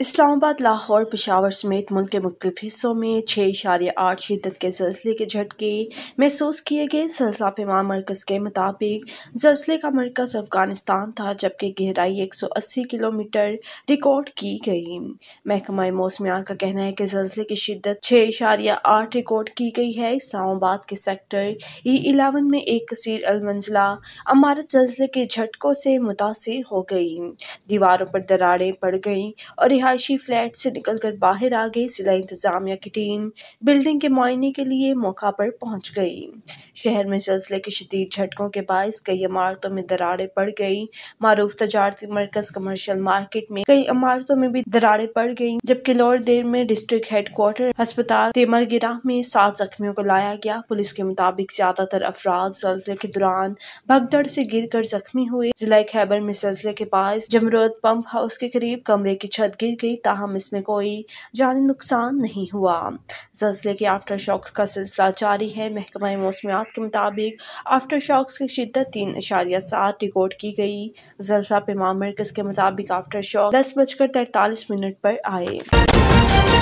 इस्लामाबाद लाहौर पिशावर समेत मुल्क के मुख्तु हिस्सों में छः इशारे आठ शिदत के जलसले के झटके महसूस किए गए सिलसिला पैमा मरकज़ के मुताबिक जलसले का मरकज़ अफगानिस्तान था जबकि गहराई एक सौ अस्सी किलोमीटर रिकॉर्ड की गई महकमा मौसमियात का कहना है कि जल्जले की शिदत छः इशारिया आठ रिकॉर्ड की गई है इस्लामाबाद के सेक्टर ई एलेवन में एक कसर अलमंजिला अमारत जलसले के झटकों से मुतासर हो गई दीवारों पर दरारें पड़ गई और रिहाई रिहायशी फ्लैट से निकलकर बाहर आ गई जिला इंतजामिया की टीम बिल्डिंग के मुआयने के लिए मौका पर पहुंच गई शहर में सिलसिले के शदीद झटकों के बायस कई इमारतों में दरारें पड़ गई मारूफ तजारती मरकज कमर्शियल मार्केट में कई इमारतों में भी दरारें पड़ गई जबकि लोअर देर में डिस्ट्रिक्ट हेडक्वार्टर अस्पताल तेमर में सात जख्मियों को लाया गया पुलिस के मुताबिक ज्यादातर अफराद सिलसिले के दौरान भगदड़ से कर जख्मी हुए जिला खैबर में सिलसिले के पास जमरूद पंप हाउस के करीब कमरे की छत गिर गई ताहम इसमें कोई जानी नुकसान नहीं हुआ जल्सले के आफ्टर शॉक्स का सिलसिला जारी है महकमा मौसमियात के मुताबिक आफ्टर शॉक्स की शिदत तीन इशारिया सात रिकॉर्ड की गई जल्सा पेमा मरकज़ के मुताबिक आफ्टर शॉक दस बजकर तैतालीस मिनट पर आए